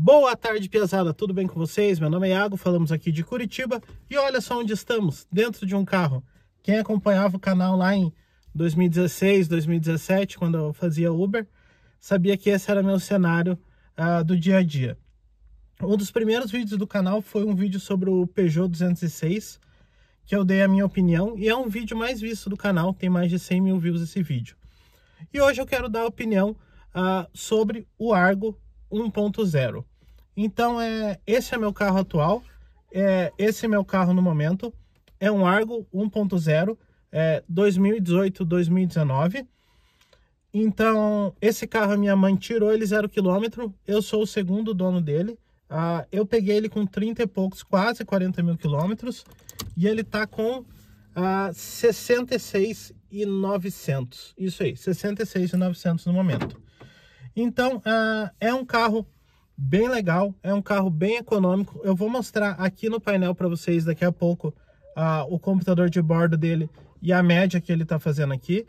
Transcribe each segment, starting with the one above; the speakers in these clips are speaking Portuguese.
Boa tarde, Piazada. Tudo bem com vocês? Meu nome é Iago, falamos aqui de Curitiba. E olha só onde estamos, dentro de um carro. Quem acompanhava o canal lá em 2016, 2017, quando eu fazia Uber, sabia que esse era meu cenário uh, do dia a dia. Um dos primeiros vídeos do canal foi um vídeo sobre o Peugeot 206, que eu dei a minha opinião, e é um vídeo mais visto do canal, tem mais de 100 mil views esse vídeo. E hoje eu quero dar a opinião uh, sobre o Argo 1.0. Então, é, esse é meu carro atual. É, esse é meu carro no momento. É um Argo 1.0 é, 2018, 2019. Então, esse carro a minha mãe tirou ele zero quilômetro. Eu sou o segundo dono dele. Ah, eu peguei ele com 30 e poucos, quase 40 mil quilômetros. E ele tá com ah, 66,900. Isso aí, 66,900 no momento. Então, ah, é um carro bem legal, é um carro bem econômico. Eu vou mostrar aqui no painel para vocês daqui a pouco uh, o computador de bordo dele e a média que ele está fazendo aqui.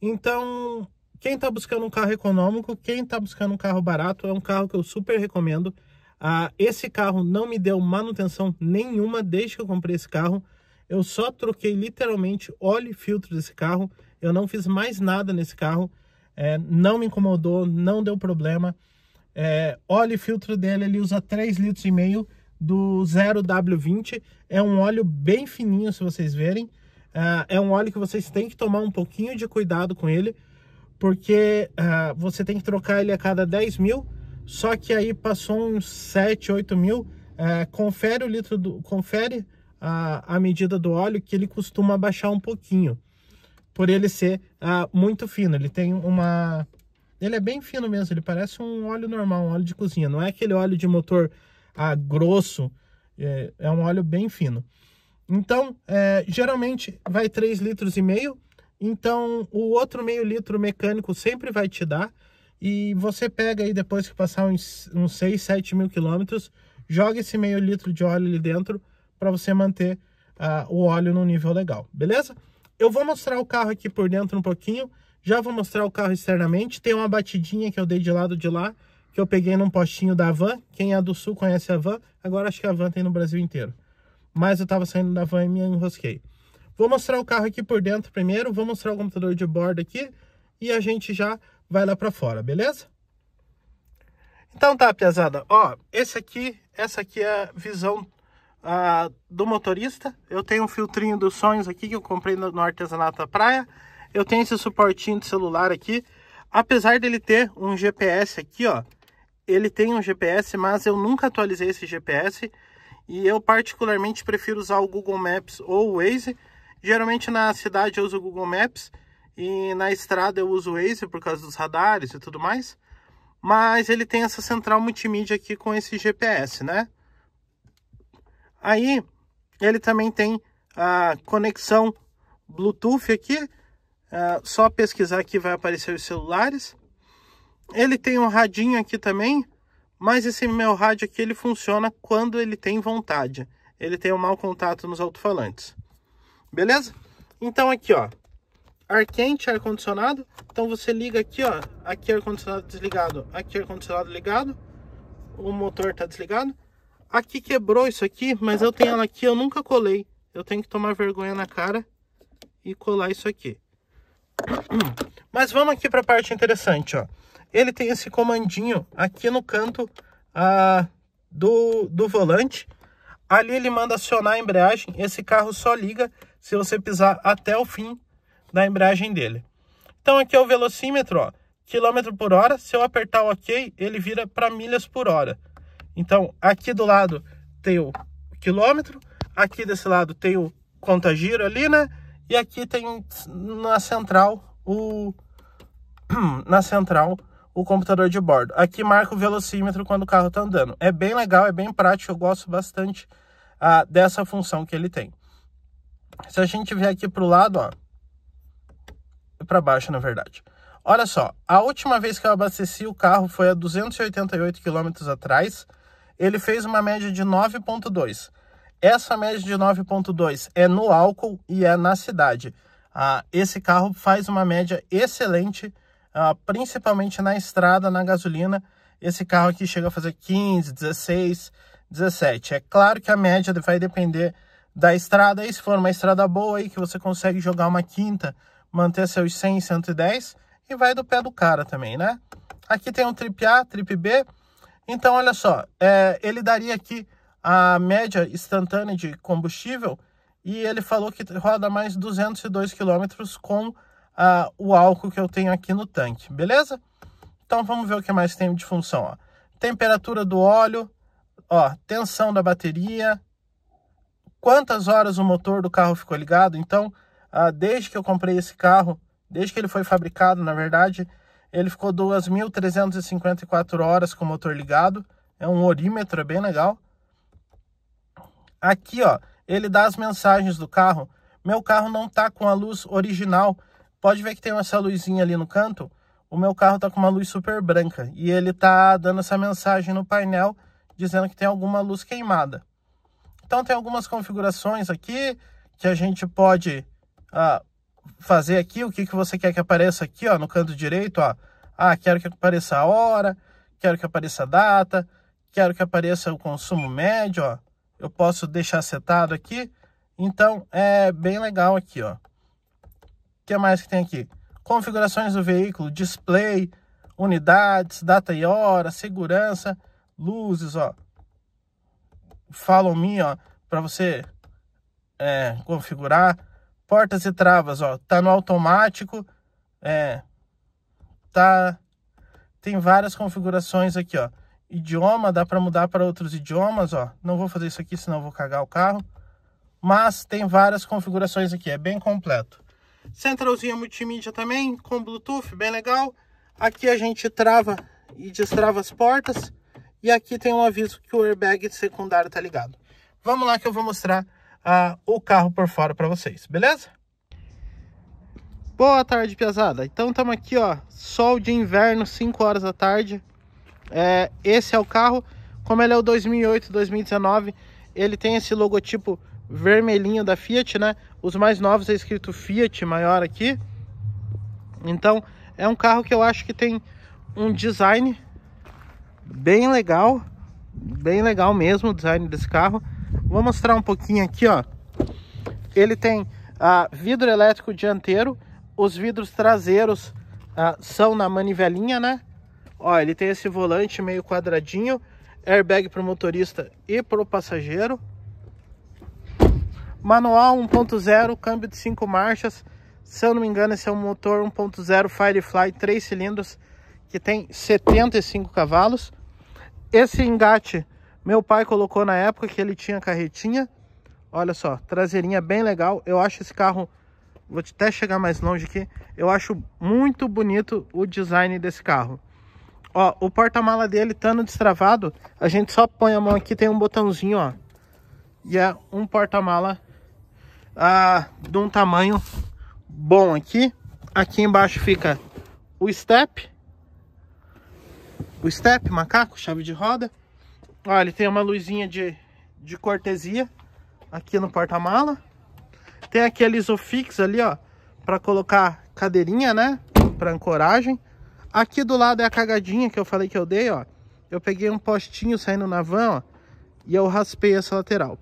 Então, quem está buscando um carro econômico, quem está buscando um carro barato, é um carro que eu super recomendo. Uh, esse carro não me deu manutenção nenhuma desde que eu comprei esse carro. Eu só troquei literalmente óleo e filtro desse carro. Eu não fiz mais nada nesse carro. É, não me incomodou, não deu problema. É, óleo e filtro dele, ele usa 3 litros e meio do 0W20. É um óleo bem fininho, se vocês verem. É, é um óleo que vocês têm que tomar um pouquinho de cuidado com ele, porque é, você tem que trocar ele a cada 10 mil, só que aí passou uns 7, 8 mil, é, confere o litro do, confere a, a medida do óleo que ele costuma baixar um pouquinho, por ele ser muito fino, ele tem uma, ele é bem fino mesmo, ele parece um óleo normal, um óleo de cozinha. Não é aquele óleo de motor ah, grosso, é, é um óleo bem fino. Então, é, geralmente vai 3 litros e meio, então o outro meio litro mecânico sempre vai te dar. E você pega aí depois que passar uns, uns 6, 7 mil quilômetros, joga esse meio litro de óleo ali dentro para você manter ah, o óleo no nível legal, beleza? Eu vou mostrar o carro aqui por dentro um pouquinho já vou mostrar o carro externamente. Tem uma batidinha que eu dei de lado de lá, que eu peguei num postinho da van. Quem é do sul conhece a van. Agora acho que a van tem no Brasil inteiro. Mas eu tava saindo da van e me enrosquei. Vou mostrar o carro aqui por dentro primeiro. Vou mostrar o computador de bordo aqui. E a gente já vai lá pra fora, beleza? Então tá, piazada. Ó, esse aqui, essa aqui é a visão do motorista. Eu tenho um filtrinho dos sonhos aqui que eu comprei no, no artesanato da praia eu tenho esse suportinho de celular aqui. Apesar dele ter um GPS aqui, ó. Ele tem um GPS, mas eu nunca atualizei esse GPS. E eu particularmente prefiro usar o Google Maps ou o Waze. Geralmente na cidade eu uso o Google Maps. E na estrada eu uso o Waze por causa dos radares e tudo mais. Mas ele tem essa central multimídia aqui com esse GPS, né? Aí ele também tem a conexão Bluetooth aqui é, só pesquisar aqui vai aparecer os celulares. Ele tem um radinho aqui também, mas esse meu rádio aqui ele funciona quando ele tem vontade. Ele tem um mau contato nos alto-falantes. Beleza? Então aqui, ó. Ar quente, ar condicionado. Então você liga aqui, ó. Aqui ar condicionado desligado, aqui ar condicionado ligado. O motor tá desligado. Aqui quebrou isso aqui, mas eu tenho ela aqui, eu nunca colei. Eu tenho que tomar vergonha na cara e colar isso aqui. Mas vamos aqui para a parte interessante, ó. Ele tem esse comandinho aqui no canto ah, do, do volante. Ali ele manda acionar a embreagem. Esse carro só liga se você pisar até o fim da embreagem dele. Então aqui é o velocímetro, ó, quilômetro por hora. Se eu apertar o OK, ele vira para milhas por hora. Então aqui do lado tem o quilômetro, aqui desse lado tem o conta giro ali, né? E aqui tem na central o na central o computador de bordo. Aqui marca o velocímetro quando o carro está andando. É bem legal, é bem prático, eu gosto bastante ah, dessa função que ele tem. Se a gente vier aqui para o lado, ó, para baixo na verdade. Olha só, a última vez que eu abasteci o carro foi a 288 quilômetros atrás. Ele fez uma média de 9,2 essa média de 9,2 é no álcool e é na cidade. Ah, esse carro faz uma média excelente, ah, principalmente na estrada, na gasolina. Esse carro aqui chega a fazer 15, 16, 17. É claro que a média vai depender da estrada. E se for uma estrada boa aí, que você consegue jogar uma quinta, manter seus 100, 110, e vai do pé do cara também, né? Aqui tem um trip A, trip B. Então, olha só, é, ele daria aqui a média instantânea de combustível e ele falou que roda mais 202 km com uh, o álcool que eu tenho aqui no tanque, beleza? Então vamos ver o que mais tem de função. Ó. Temperatura do óleo, ó, tensão da bateria, quantas horas o motor do carro ficou ligado. Então, uh, desde que eu comprei esse carro, desde que ele foi fabricado, na verdade, ele ficou 2.354 horas com o motor ligado. É um orímetro, é bem legal. Aqui, ó, ele dá as mensagens do carro. Meu carro não tá com a luz original. Pode ver que tem essa luzinha ali no canto. O meu carro tá com uma luz super branca e ele tá dando essa mensagem no painel dizendo que tem alguma luz queimada. Então tem algumas configurações aqui que a gente pode ah, fazer aqui. O que, que você quer que apareça aqui, ó, no canto direito, ó. Ah, quero que apareça a hora, quero que apareça a data, quero que apareça o consumo médio, ó eu posso deixar setado aqui. Então é bem legal aqui, ó. O que mais que tem aqui? Configurações do veículo, display, unidades, data e hora, segurança, luzes, ó. Follow me, ó, para você é, configurar. Portas e travas, ó, tá no automático, é, tá, tem várias configurações aqui, ó idioma, dá para mudar para outros idiomas, ó. Não vou fazer isso aqui, senão vou cagar o carro. Mas tem várias configurações aqui, é bem completo. Centralzinha multimídia também, com Bluetooth, bem legal. Aqui a gente trava e destrava as portas. E aqui tem um aviso que o airbag secundário tá ligado. Vamos lá que eu vou mostrar ah, o carro por fora para vocês, beleza? Boa tarde, piazada. Então estamos aqui, ó, sol de inverno, 5 horas da tarde. É, esse é o carro, como ele é o 2008, 2019, ele tem esse logotipo vermelhinho da Fiat, né? Os mais novos é escrito Fiat maior aqui. Então, é um carro que eu acho que tem um design bem legal, bem legal mesmo o design desse carro. Vou mostrar um pouquinho aqui, ó. Ele tem ah, vidro elétrico dianteiro, os vidros traseiros ah, são na manivelinha, né? Ó, ele tem esse volante meio quadradinho, airbag para o motorista e para o passageiro. Manual 1.0, câmbio de 5 marchas. Se eu não me engano, esse é um motor 1.0 Firefly 3 cilindros que tem 75 cavalos. Esse engate meu pai colocou na época que ele tinha carretinha. Olha só, traseirinha bem legal. Eu acho esse carro, vou até chegar mais longe aqui, eu acho muito bonito o design desse carro. Ó, o porta-mala dele estando destravado, a gente só põe a mão aqui, tem um botãozinho, ó. E é um porta-mala ah, de um tamanho bom aqui. Aqui embaixo fica o step. O step, macaco, chave de roda. olha ele tem uma luzinha de, de cortesia aqui no porta-mala. Tem aquele isofix ali, ó, para colocar cadeirinha, né? Para ancoragem. Aqui do lado é a cagadinha que eu falei que eu dei, ó. Eu peguei um postinho saindo na van, ó, e eu raspei essa lateral.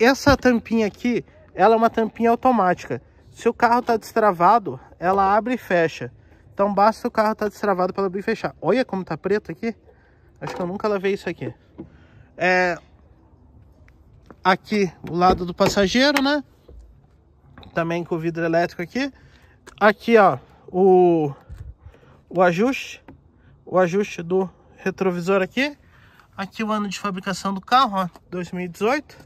Essa tampinha aqui, ela é uma tampinha automática. Se o carro tá destravado, ela abre e fecha. Então basta o carro tá destravado para abrir e fechar. Olha como tá preto aqui. Acho que eu nunca lavei isso aqui. É... Aqui, o lado do passageiro, né? Também com o vidro elétrico aqui. Aqui, ó, o o ajuste, o ajuste do retrovisor aqui. Aqui o ano de fabricação do carro, ó, 2018.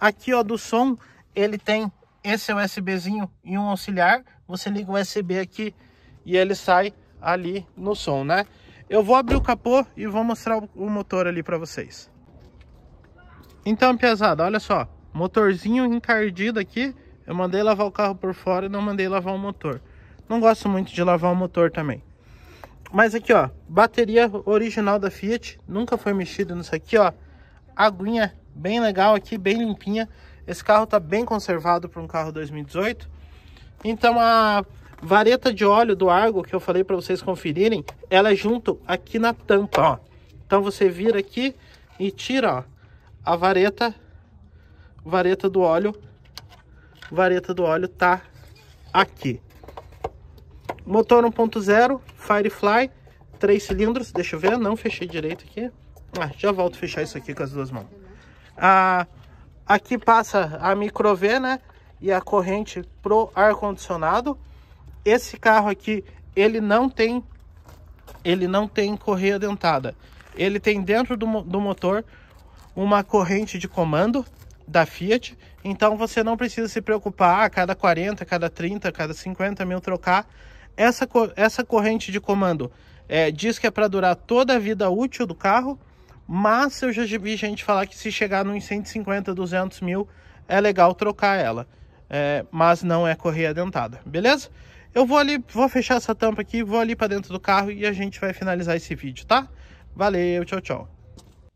Aqui, ó, do som, ele tem esse USBzinho e um auxiliar. Você liga o USB aqui e ele sai ali no som, né? Eu vou abrir o capô e vou mostrar o motor ali para vocês. Então, pesada, olha só. Motorzinho encardido aqui. Eu mandei lavar o carro por fora e não mandei lavar o motor. Não gosto muito de lavar o motor também. Mas aqui, ó, bateria original da Fiat, nunca foi mexido nisso aqui, ó. Aguinha bem legal aqui, bem limpinha. Esse carro tá bem conservado para um carro 2018. Então a vareta de óleo do Argo que eu falei para vocês conferirem, ela é junto aqui na tampa, ó. Então você vira aqui e tira, ó, a vareta, vareta do óleo, vareta do óleo tá aqui. Motor 1.0, Firefly, 3 cilindros. Deixa eu ver, não fechei direito aqui. Ah, já volto a fechar isso aqui com as duas mãos. Ah, aqui passa a micro V, né? E a corrente pro ar-condicionado. Esse carro aqui, ele não tem ele não tem correia dentada. Ele tem dentro do, do motor uma corrente de comando da Fiat. Então você não precisa se preocupar a cada 40, a cada 30, a cada 50 mil trocar. Essa, essa corrente de comando é, diz que é para durar toda a vida útil do carro, mas eu já vi gente falar que se chegar nos 150, 200 mil, é legal trocar ela. É, mas não é correia dentada, beleza? Eu vou ali, vou fechar essa tampa aqui, vou ali para dentro do carro e a gente vai finalizar esse vídeo, tá? Valeu, tchau, tchau.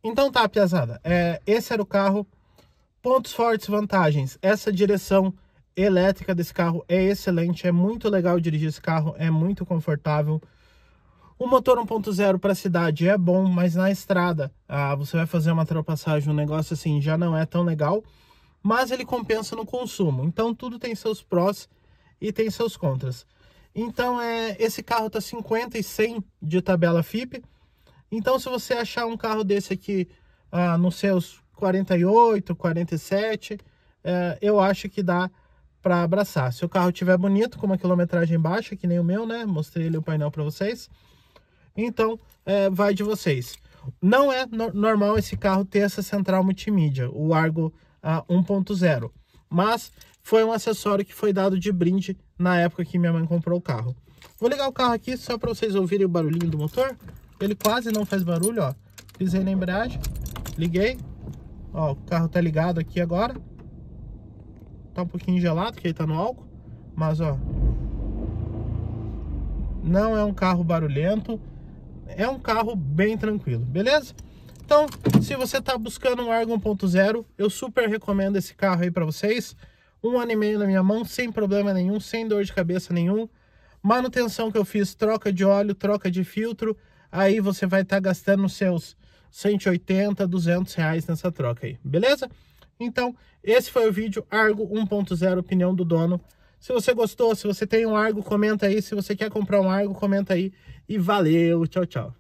Então tá, piazada, é, esse era o carro. Pontos fortes, vantagens. Essa direção elétrica desse carro é excelente, é muito legal dirigir esse carro, é muito confortável. O motor 1.0 para a cidade é bom, mas na estrada ah, você vai fazer uma ultrapassagem, um negócio assim já não é tão legal, mas ele compensa no consumo. Então tudo tem seus prós e tem seus contras. Então é, esse carro tá 50 e 100 de tabela FIP. Então se você achar um carro desse aqui ah, nos seus 48, 47, é, eu acho que dá para abraçar. Se o carro tiver bonito, com uma quilometragem baixa, que nem o meu, né? Mostrei ali o painel para vocês. Então, é, vai de vocês. Não é no normal esse carro ter essa central multimídia, o Argo 1.0. Mas foi um acessório que foi dado de brinde na época que minha mãe comprou o carro. Vou ligar o carro aqui só para vocês ouvirem o barulhinho do motor. Ele quase não faz barulho, ó. Pisei na embreagem, liguei. Ó, o carro tá ligado aqui agora. Tá um pouquinho gelado, que ele tá no álcool. Mas, ó... Não é um carro barulhento. É um carro bem tranquilo, beleza? Então, se você tá buscando um Argon 1.0, eu super recomendo esse carro aí para vocês. Um ano e meio na minha mão, sem problema nenhum, sem dor de cabeça nenhum. Manutenção que eu fiz, troca de óleo, troca de filtro. Aí você vai estar tá gastando seus 180, 200 reais nessa troca aí, beleza? Então, esse foi o vídeo Argo 1.0, opinião do dono. Se você gostou, se você tem um Argo, comenta aí. Se você quer comprar um Argo, comenta aí. E valeu, tchau, tchau.